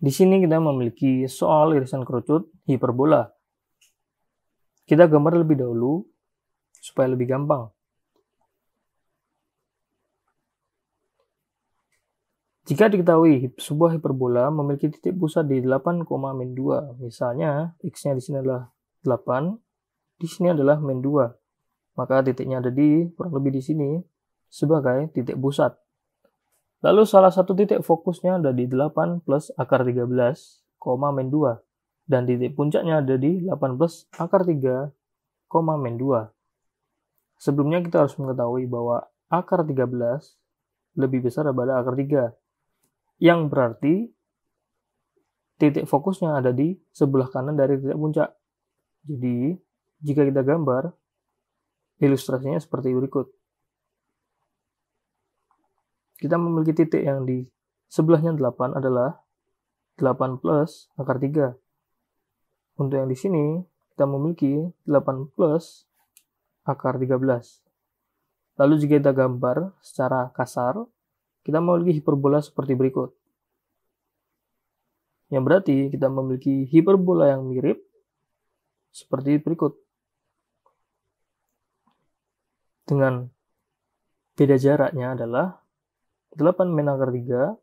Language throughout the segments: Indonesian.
Di sini kita memiliki soal irisan kerucut hiperbola. Kita gambar lebih dahulu supaya lebih gampang. Jika diketahui sebuah hiperbola memiliki titik pusat di 8, 2, misalnya x-nya di sini adalah 8, di sini adalah 2, maka titiknya ada di kurang lebih di sini sebagai titik pusat. Lalu salah satu titik fokusnya ada di 8 plus akar 13, koma min 2. Dan titik puncaknya ada di 8 plus akar 3, koma min 2. Sebelumnya kita harus mengetahui bahwa akar 13 lebih besar daripada akar 3. Yang berarti titik fokusnya ada di sebelah kanan dari titik puncak. Jadi, jika kita gambar, ilustrasinya seperti berikut. Kita memiliki titik yang di sebelahnya 8 adalah 8 plus akar 3. Untuk yang di sini, kita memiliki 8 plus akar 13. Lalu jika kita gambar secara kasar, kita memiliki hiperbola seperti berikut. Yang berarti kita memiliki hiperbola yang mirip seperti berikut. Dengan beda jaraknya adalah 8 men akar 3.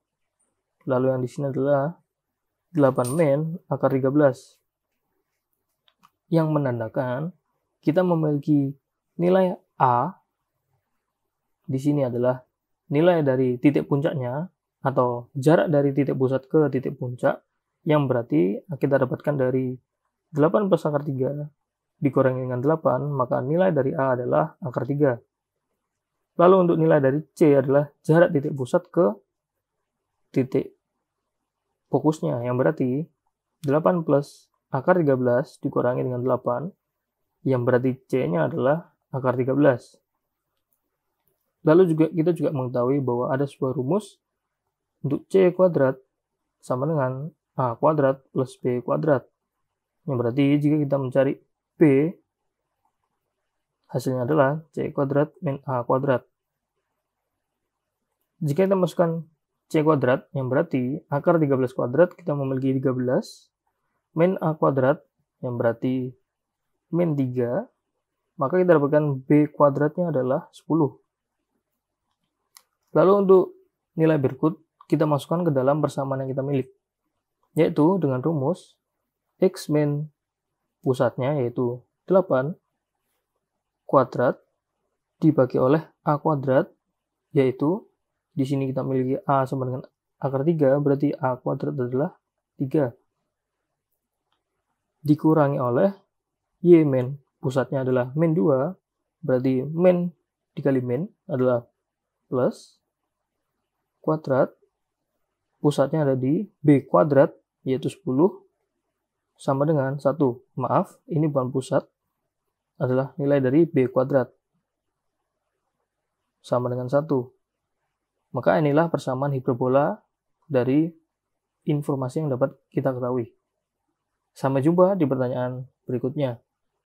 Lalu yang di sini adalah 8 men akar 13. Yang menandakan kita memiliki nilai A di sini adalah nilai dari titik puncaknya atau jarak dari titik pusat ke titik puncak yang berarti kita dapatkan dari 8 plus akar 3 dikurangi dengan 8 maka nilai dari A adalah akar 3. Lalu untuk nilai dari C adalah jarak titik pusat ke titik fokusnya, yang berarti 8 plus akar 13 dikurangi dengan 8, yang berarti C-nya adalah akar 13. Lalu juga kita juga mengetahui bahwa ada sebuah rumus untuk C kuadrat sama dengan A kuadrat plus B kuadrat. Yang berarti jika kita mencari B, hasilnya adalah C kuadrat min A kuadrat. Jika kita masukkan C kuadrat, yang berarti akar 13 kuadrat, kita memiliki 13, min A kuadrat, yang berarti min 3, maka kita dapatkan B kuadratnya adalah 10. Lalu untuk nilai berikut, kita masukkan ke dalam persamaan yang kita milik, yaitu dengan rumus X min pusatnya, yaitu 8 kuadrat dibagi oleh A kuadrat, yaitu di sini kita memiliki A sama dengan akar 3, berarti A kuadrat adalah 3. Dikurangi oleh Y men pusatnya adalah min 2, berarti min dikali min adalah plus kuadrat, pusatnya ada di B kuadrat, yaitu 10, sama dengan 1. Maaf, ini bukan pusat, adalah nilai dari B kuadrat. Sama dengan 1. Maka inilah persamaan hiperbola dari informasi yang dapat kita ketahui. Sampai jumpa di pertanyaan berikutnya.